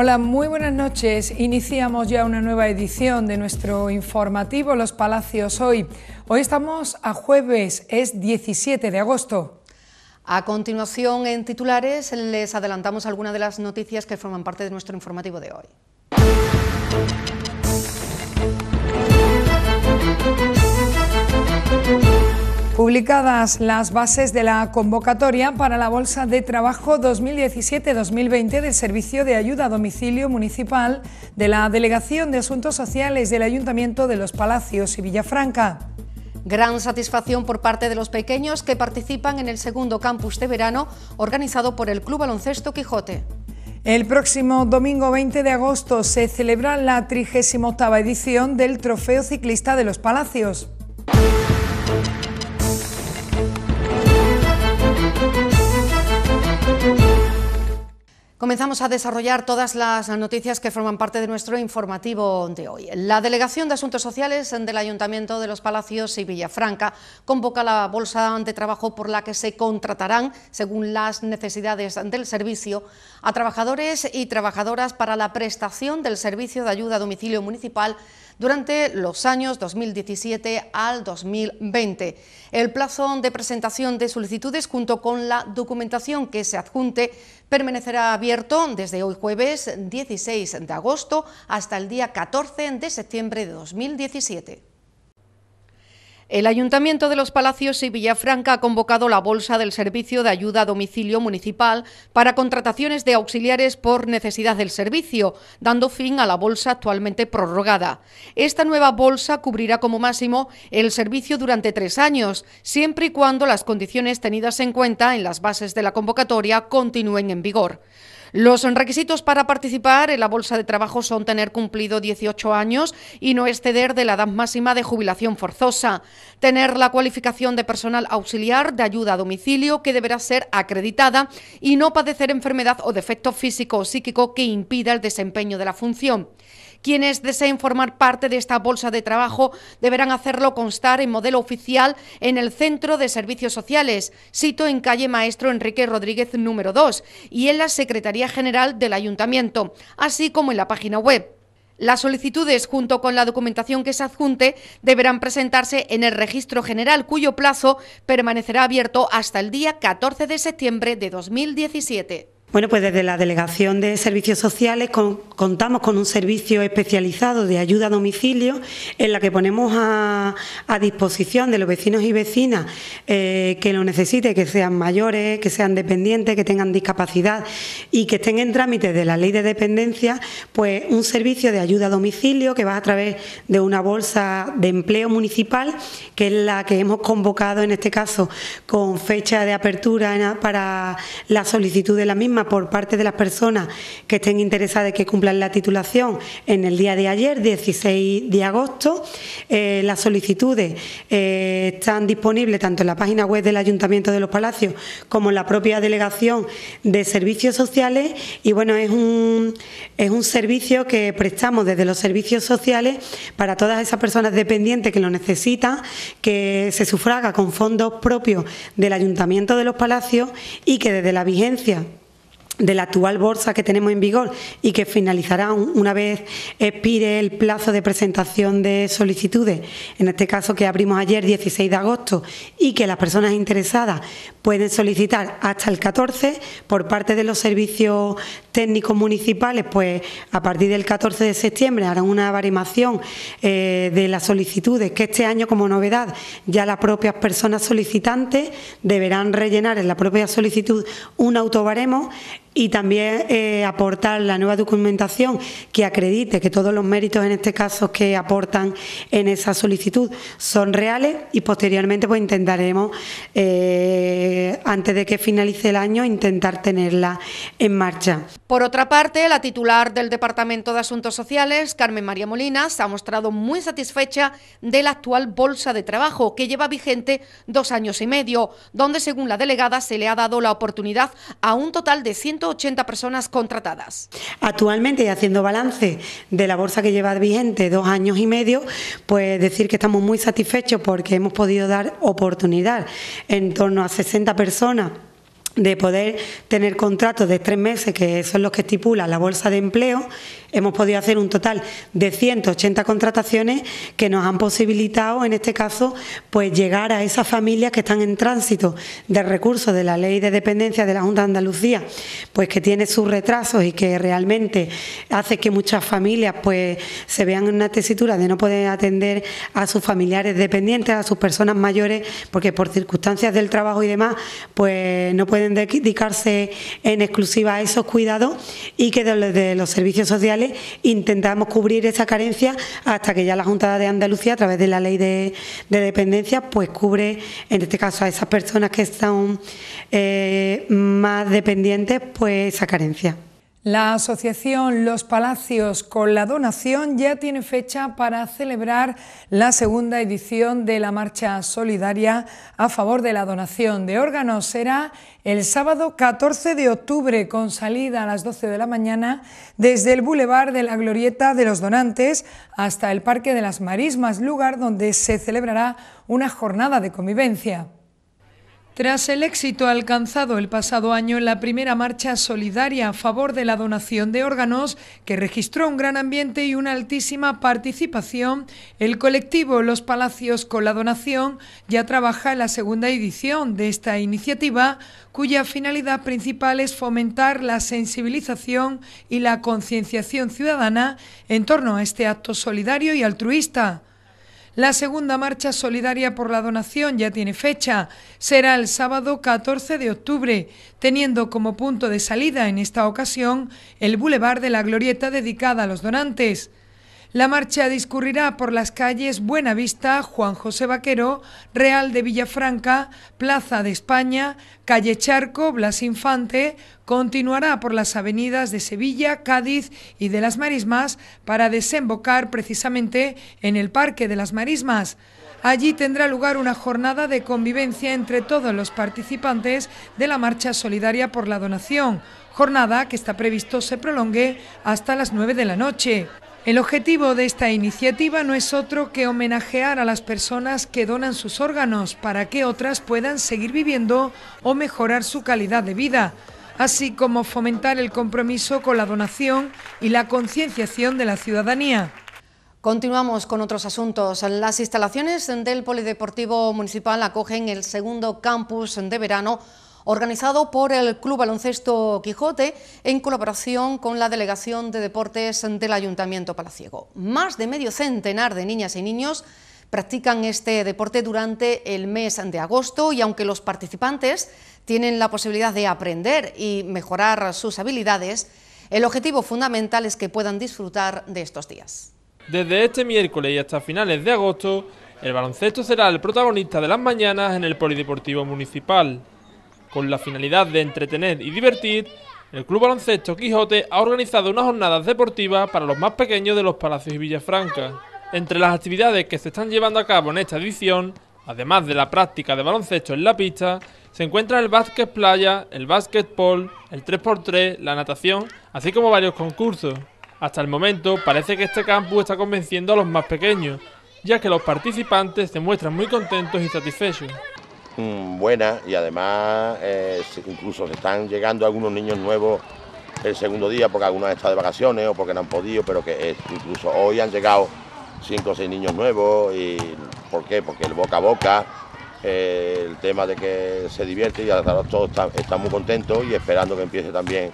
Hola, muy buenas noches. Iniciamos ya una nueva edición de nuestro informativo Los Palacios hoy. Hoy estamos a jueves, es 17 de agosto. A continuación, en titulares, les adelantamos algunas de las noticias que forman parte de nuestro informativo de hoy. Publicadas las bases de la convocatoria para la Bolsa de Trabajo 2017-2020 del Servicio de Ayuda a Domicilio Municipal de la Delegación de Asuntos Sociales del Ayuntamiento de Los Palacios y Villafranca. Gran satisfacción por parte de los pequeños que participan en el segundo campus de verano organizado por el Club Baloncesto Quijote. El próximo domingo 20 de agosto se celebra la 38 edición del Trofeo Ciclista de los Palacios. Comenzamos a desarrollar todas las noticias que forman parte de nuestro informativo de hoy. La Delegación de Asuntos Sociales del Ayuntamiento de los Palacios y Villafranca convoca la bolsa de trabajo por la que se contratarán, según las necesidades del servicio, a trabajadores y trabajadoras para la prestación del servicio de ayuda a domicilio municipal durante los años 2017 al 2020. El plazo de presentación de solicitudes junto con la documentación que se adjunte permanecerá abierto desde hoy jueves 16 de agosto hasta el día 14 de septiembre de 2017. El Ayuntamiento de los Palacios y Villafranca ha convocado la bolsa del Servicio de Ayuda a Domicilio Municipal para contrataciones de auxiliares por necesidad del servicio, dando fin a la bolsa actualmente prorrogada. Esta nueva bolsa cubrirá como máximo el servicio durante tres años, siempre y cuando las condiciones tenidas en cuenta en las bases de la convocatoria continúen en vigor. Los requisitos para participar en la bolsa de trabajo son tener cumplido 18 años y no exceder de la edad máxima de jubilación forzosa, tener la cualificación de personal auxiliar de ayuda a domicilio que deberá ser acreditada y no padecer enfermedad o defecto físico o psíquico que impida el desempeño de la función. Quienes deseen formar parte de esta bolsa de trabajo deberán hacerlo constar en modelo oficial en el Centro de Servicios Sociales, sito en calle Maestro Enrique Rodríguez número 2 y en la Secretaría General del Ayuntamiento, así como en la página web. Las solicitudes, junto con la documentación que se adjunte, deberán presentarse en el registro general, cuyo plazo permanecerá abierto hasta el día 14 de septiembre de 2017. Bueno, pues desde la Delegación de Servicios Sociales contamos con un servicio especializado de ayuda a domicilio en la que ponemos a, disposición de los vecinos y vecinas eh, que lo necesiten, que sean mayores, que sean dependientes, que tengan discapacidad y que estén en trámite de la ley de dependencia, pues un servicio de ayuda a domicilio que va a través de una bolsa de empleo municipal, que es la que hemos convocado en este caso con fecha de apertura para la solicitud de la misma por parte de las personas que estén interesadas y que cumplan la titulación en el día de ayer, 16 de agosto. Eh, las solicitudes eh, están disponibles tanto en la página web del Ayuntamiento de los Palacios como en la propia Delegación de Servicios Sociales y bueno, es es un servicio que prestamos desde los servicios sociales para todas esas personas dependientes que lo necesitan, que se sufraga con fondos propios del Ayuntamiento de los Palacios y que desde la vigencia de la actual bolsa que tenemos en vigor y que finalizará una vez expire el plazo de presentación de solicitudes, en este caso que abrimos ayer 16 de agosto y que las personas interesadas pueden solicitar hasta el 14 por parte de los servicios técnicos municipales, pues a partir del 14 de septiembre harán una baremación eh, de las solicitudes que este año, como novedad, ya las propias personas solicitantes deberán rellenar en la propia solicitud un autobaremo y también eh, aportar la nueva documentación que acredite que todos los méritos en este caso que aportan en esa solicitud son reales y posteriormente pues intentaremos eh, antes de que finalice el año intentar tenerla en marcha. Por otra parte, la titular del Departamento de Asuntos Sociales, Carmen María Molina, se ha mostrado muy satisfecha de la actual bolsa de trabajo, que lleva vigente dos años y medio, donde, según la delegada, se le ha dado la oportunidad a un total de 180 personas contratadas. Actualmente, haciendo balance de la bolsa que lleva vigente dos años y medio, pues decir que estamos muy satisfechos porque hemos podido dar oportunidad en torno a 60 personas de poder tener contratos de tres meses, que son los que estipula la bolsa de empleo, hemos podido hacer un total de 180 contrataciones que nos han posibilitado, en este caso, pues llegar a esas familias que están en tránsito de recursos de la ley de dependencia de la Junta de Andalucía, pues que tiene sus retrasos y que realmente hace que muchas familias pues se vean en una tesitura de no poder atender a sus familiares dependientes, a sus personas mayores, porque por circunstancias del trabajo y demás, pues no pueden dedicarse en exclusiva a esos cuidados y que de los servicios sociales intentamos cubrir esa carencia hasta que ya la Junta de Andalucía, a través de la ley de, dependencia, pues cubre, en este caso, a esas personas que están eh, más dependientes, pues esa carencia. La asociación Los Palacios con la Donación ya tiene fecha para celebrar la segunda edición de la Marcha Solidaria a favor de la donación de órganos. Será el sábado 14 de octubre con salida a las 12 de la mañana desde el Boulevard de la Glorieta de los Donantes hasta el Parque de las Marismas, lugar donde se celebrará una jornada de convivencia. Tras el éxito alcanzado el pasado año en la primera marcha solidaria a favor de la donación de órganos, que registró un gran ambiente y una altísima participación, el colectivo Los Palacios con la Donación ya trabaja en la segunda edición de esta iniciativa, cuya finalidad principal es fomentar la sensibilización y la concienciación ciudadana en torno a este acto solidario y altruista. La segunda marcha solidaria por la donación ya tiene fecha. Será el sábado 14 de octubre, teniendo como punto de salida en esta ocasión el Boulevard de la Glorieta dedicada a los donantes. La marcha discurrirá por las calles Buenavista, Juan José Vaquero, Real de Villafranca, Plaza de España, Calle Charco, Blas Infante, continuará por las avenidas de Sevilla, Cádiz y de las Marismas para desembocar precisamente en el Parque de las Marismas. Allí tendrá lugar una jornada de convivencia entre todos los participantes de la Marcha Solidaria por la Donación, jornada que está previsto se prolongue hasta las 9 de la noche. El objetivo de esta iniciativa no es otro que homenajear a las personas que donan sus órganos para que otras puedan seguir viviendo o mejorar su calidad de vida, así como fomentar el compromiso con la donación y la concienciación de la ciudadanía. Continuamos con otros asuntos. Las instalaciones del Polideportivo Municipal acogen el segundo campus de verano organizado por el Club Baloncesto Quijote en colaboración con la Delegación de Deportes del Ayuntamiento Palaciego. Más de medio centenar de niñas y niños practican este deporte durante el mes de agosto y aunque los participantes tienen la posibilidad de aprender y mejorar sus habilidades, el objetivo fundamental es que puedan disfrutar de estos días. Desde este miércoles y hasta finales de agosto, el baloncesto será el protagonista de las mañanas en el Polideportivo Municipal. Con la finalidad de entretener y divertir, el Club Baloncesto Quijote ha organizado unas jornadas deportivas para los más pequeños de los Palacios y Villafranca. Entre las actividades que se están llevando a cabo en esta edición, además de la práctica de baloncesto en la pista, se encuentran el básquet playa, el básquetbol, el 3x3, la natación, así como varios concursos. Hasta el momento parece que este campus está convenciendo a los más pequeños, ya que los participantes se muestran muy contentos y satisfechos buena y además eh, incluso se están llegando algunos niños nuevos el segundo día porque algunos han estado de vacaciones o porque no han podido, pero que incluso hoy han llegado cinco o seis niños nuevos y ¿por qué? Porque el boca a boca, eh, el tema de que se divierte y ahora todos están, muy contentos y esperando que empiece también.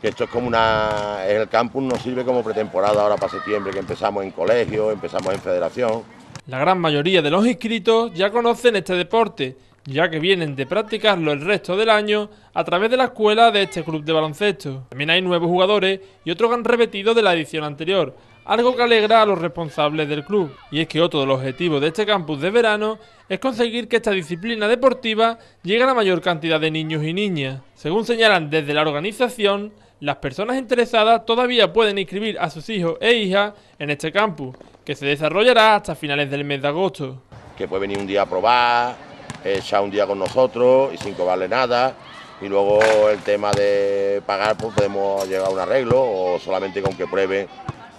Que esto es como una. el campus nos sirve como pretemporada ahora para septiembre, que empezamos en colegio, empezamos en federación. La gran mayoría de los inscritos ya conocen este deporte ya que vienen de practicarlo el resto del año a través de la escuela de este club de baloncesto. También hay nuevos jugadores y otros han repetido de la edición anterior, algo que alegra a los responsables del club. Y es que otro de los objetivos de este campus de verano es conseguir que esta disciplina deportiva llegue a la mayor cantidad de niños y niñas. Según señalan desde la organización, las personas interesadas todavía pueden inscribir a sus hijos e hijas en este campus, que se desarrollará hasta finales del mes de agosto. Que puede venir un día a probar, Echar un día con nosotros y sin cobrarle nada. Y luego el tema de pagar, pues podemos llegar a un arreglo o solamente con que prueben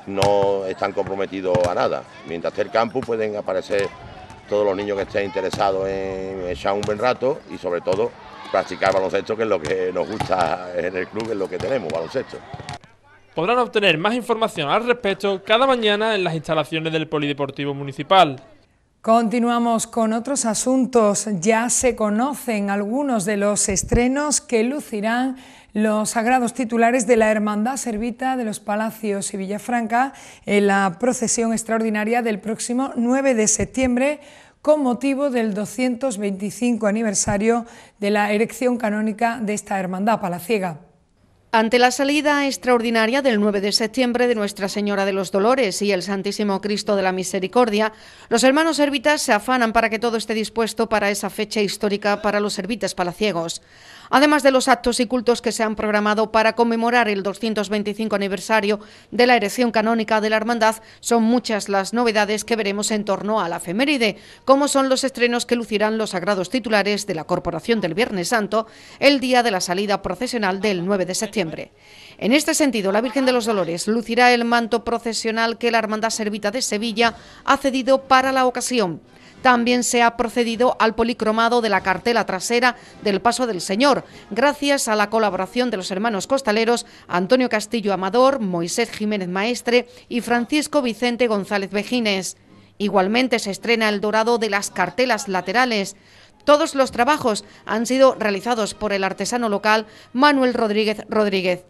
no están comprometidos a nada. Mientras que el campus pueden aparecer todos los niños que estén interesados en echar un buen rato y sobre todo practicar baloncesto, que es lo que nos gusta en el club, es lo que tenemos, baloncesto. Podrán obtener más información al respecto cada mañana en las instalaciones del Polideportivo Municipal. Continuamos con otros asuntos. Ya se conocen algunos de los estrenos que lucirán los sagrados titulares de la Hermandad Servita de los Palacios y Villafranca en la procesión extraordinaria del próximo 9 de septiembre con motivo del 225 aniversario de la erección canónica de esta hermandad palaciega. Ante la salida extraordinaria del 9 de septiembre de Nuestra Señora de los Dolores y el Santísimo Cristo de la Misericordia, los hermanos herbitas se afanan para que todo esté dispuesto para esa fecha histórica para los herbitas palaciegos además de los actos y cultos que se han programado para conmemorar el 225 aniversario de la erección canónica de la Hermandad, son muchas las novedades que veremos en torno a la efeméride, como son los estrenos que lucirán los sagrados titulares de la Corporación del Viernes Santo el día de la salida procesional del 9 de septiembre. En este sentido, la Virgen de los Dolores lucirá el manto procesional que la Hermandad Servita de Sevilla ha cedido para la ocasión también se ha procedido al policromado de la cartela trasera del Paso del Señor, gracias a la colaboración de los hermanos costaleros Antonio Castillo Amador, Moisés Jiménez Maestre y Francisco Vicente González Vejines. Igualmente se estrena el dorado de las cartelas laterales. Todos los trabajos han sido realizados por el artesano local Manuel Rodríguez Rodríguez.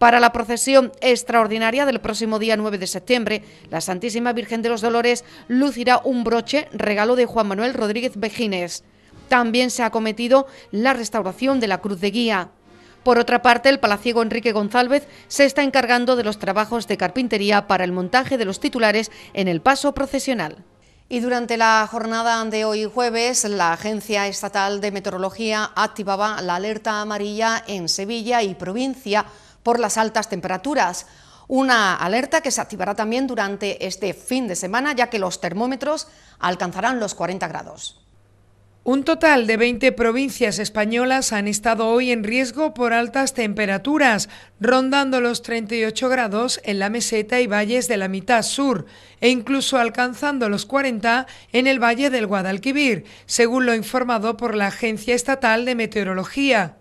Para la procesión extraordinaria del próximo día 9 de septiembre, la Santísima Virgen de los Dolores lucirá un broche regalo de Juan Manuel Rodríguez Bejines. También se ha cometido la restauración de la cruz de guía. Por otra parte, el palaciego Enrique González se está encargando de los trabajos de carpintería para el montaje de los titulares en el paso procesional. Y durante la jornada de hoy jueves, la Agencia Estatal de Meteorología activaba la alerta amarilla en Sevilla y provincia por las altas temperaturas. Una alerta que se activará también durante este fin de semana, ya que los termómetros alcanzarán los 40 grados. Un total de 20 provincias españolas han estado hoy en riesgo por altas temperaturas, rondando los 38 grados en la meseta y valles de la mitad sur, e incluso alcanzando los 40 en el valle del Guadalquivir, según lo informado por la Agencia Estatal de Meteorología.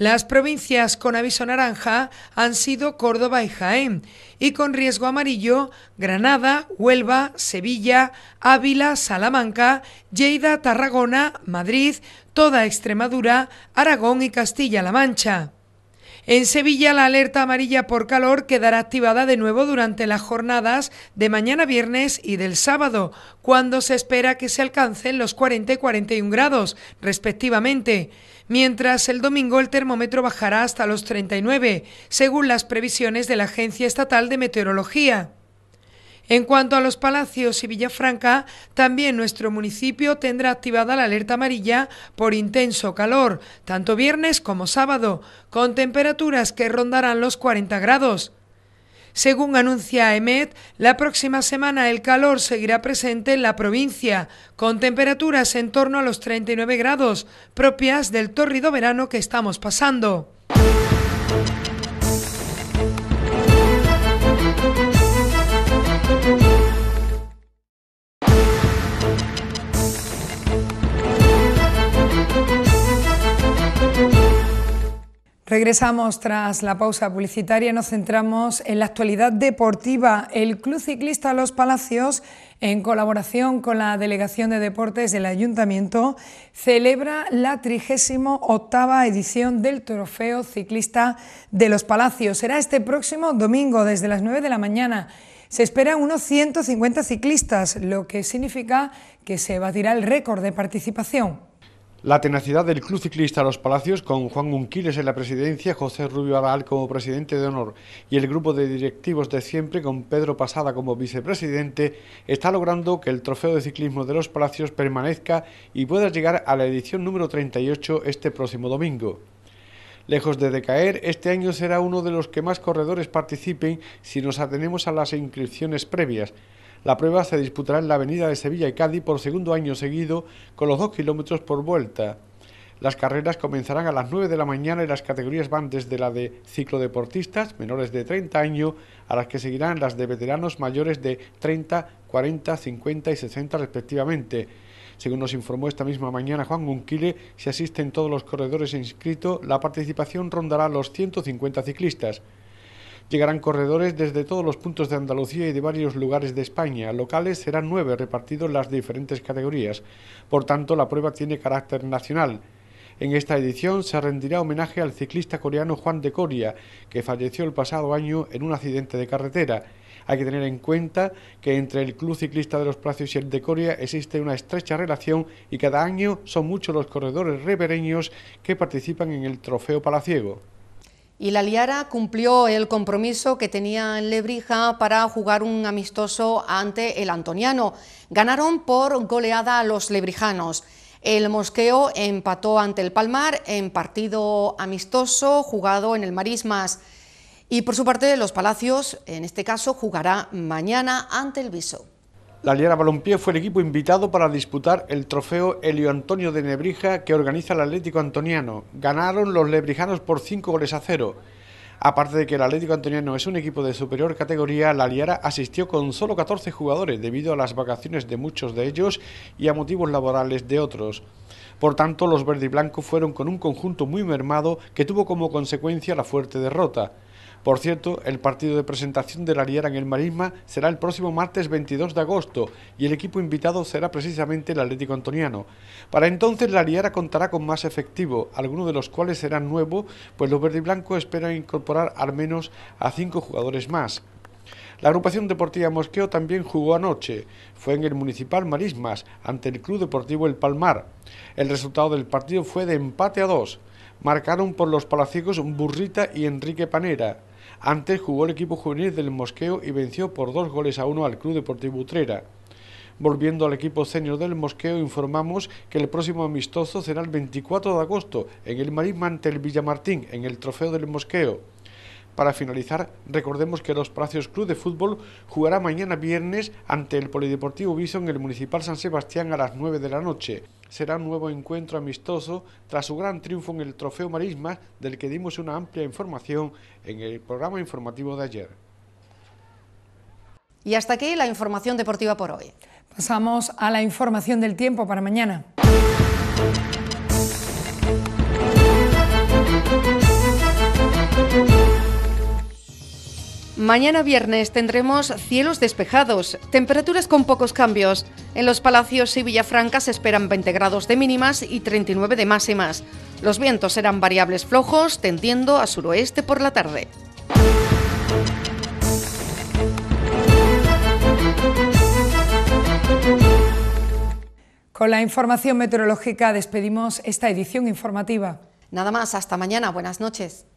Las provincias con aviso naranja han sido Córdoba y Jaén y con riesgo amarillo Granada, Huelva, Sevilla, Ávila, Salamanca, Lleida, Tarragona, Madrid, toda Extremadura, Aragón y Castilla-La Mancha. En Sevilla la alerta amarilla por calor quedará activada de nuevo durante las jornadas de mañana viernes y del sábado, cuando se espera que se alcancen los 40 y 41 grados, respectivamente mientras el domingo el termómetro bajará hasta los 39, según las previsiones de la Agencia Estatal de Meteorología. En cuanto a los Palacios y Villafranca, también nuestro municipio tendrá activada la alerta amarilla por intenso calor, tanto viernes como sábado, con temperaturas que rondarán los 40 grados. Según anuncia EMET, la próxima semana el calor seguirá presente en la provincia, con temperaturas en torno a los 39 grados, propias del tórrido verano que estamos pasando. Regresamos tras la pausa publicitaria. Nos centramos en la actualidad deportiva. El Club Ciclista Los Palacios, en colaboración con la Delegación de Deportes del Ayuntamiento, celebra la 38 edición del Trofeo Ciclista de Los Palacios. Será este próximo domingo, desde las 9 de la mañana. Se esperan unos 150 ciclistas, lo que significa que se batirá el récord de participación. La tenacidad del Club Ciclista Los Palacios, con Juan Unquiles en la presidencia, José Rubio Aral como presidente de honor y el grupo de directivos de siempre, con Pedro Pasada como vicepresidente, está logrando que el Trofeo de Ciclismo de Los Palacios permanezca y pueda llegar a la edición número 38 este próximo domingo. Lejos de decaer, este año será uno de los que más corredores participen si nos atenemos a las inscripciones previas. La prueba se disputará en la avenida de Sevilla y Cádiz por segundo año seguido con los dos kilómetros por vuelta. Las carreras comenzarán a las 9 de la mañana y las categorías van desde la de ciclodeportistas menores de 30 años a las que seguirán las de veteranos mayores de 30, 40, 50 y 60 respectivamente. Según nos informó esta misma mañana Juan Gunquile, si asisten todos los corredores inscritos, la participación rondará los 150 ciclistas. Llegarán corredores desde todos los puntos de Andalucía y de varios lugares de España. Locales serán nueve repartidos en las diferentes categorías. Por tanto, la prueba tiene carácter nacional. En esta edición se rendirá homenaje al ciclista coreano Juan de Coria, que falleció el pasado año en un accidente de carretera. Hay que tener en cuenta que entre el Club Ciclista de los Placios y el de Coria existe una estrecha relación y cada año son muchos los corredores ribereños que participan en el Trofeo Palaciego y la Liara cumplió el compromiso que tenía en Lebrija para jugar un amistoso ante el Antoniano. Ganaron por goleada a los lebrijanos. El Mosqueo empató ante el Palmar en partido amistoso jugado en el Marismas. Y por su parte, los Palacios, en este caso, jugará mañana ante el Viso. La Liara Balompié fue el equipo invitado para disputar el trofeo Helio Antonio de Nebrija que organiza el Atlético Antoniano. Ganaron los lebrijanos por 5 goles a 0. Aparte de que el Atlético Antoniano es un equipo de superior categoría, la Liara asistió con solo 14 jugadores debido a las vacaciones de muchos de ellos y a motivos laborales de otros. Por tanto, los verde y blanco fueron con un conjunto muy mermado que tuvo como consecuencia la fuerte derrota. Por cierto, el partido de presentación de la en el Marisma será el próximo martes 22 de agosto y el equipo invitado será precisamente el Atlético Antoniano. Para entonces la Riera contará con más efectivo, algunos de los cuales serán nuevos, pues los Blanco esperan incorporar al menos a cinco jugadores más. La agrupación deportiva Mosqueo también jugó anoche. Fue en el Municipal Marismas, ante el Club Deportivo El Palmar. El resultado del partido fue de empate a dos. Marcaron por los palaciegos Burrita y Enrique Panera. Antes jugó el equipo juvenil del Mosqueo y venció por dos goles a uno al Club Deportivo Utrera. Volviendo al equipo senior del Mosqueo, informamos que el próximo amistoso será el 24 de agosto en el Marisma ante Villamartín, en el Trofeo del Mosqueo. Para finalizar, recordemos que los Palacios Club de Fútbol jugará mañana viernes ante el Polideportivo Viso en el Municipal San Sebastián a las 9 de la noche. Será un nuevo encuentro amistoso tras su gran triunfo en el Trofeo Marismas, del que dimos una amplia información en el programa informativo de ayer. Y hasta aquí la información deportiva por hoy. Pasamos a la información del tiempo para mañana. Mañana viernes tendremos cielos despejados, temperaturas con pocos cambios. En los Palacios y Villafranca se esperan 20 grados de mínimas y 39 de máximas. Los vientos serán variables flojos, tendiendo a suroeste por la tarde. Con la información meteorológica despedimos esta edición informativa. Nada más, hasta mañana, buenas noches.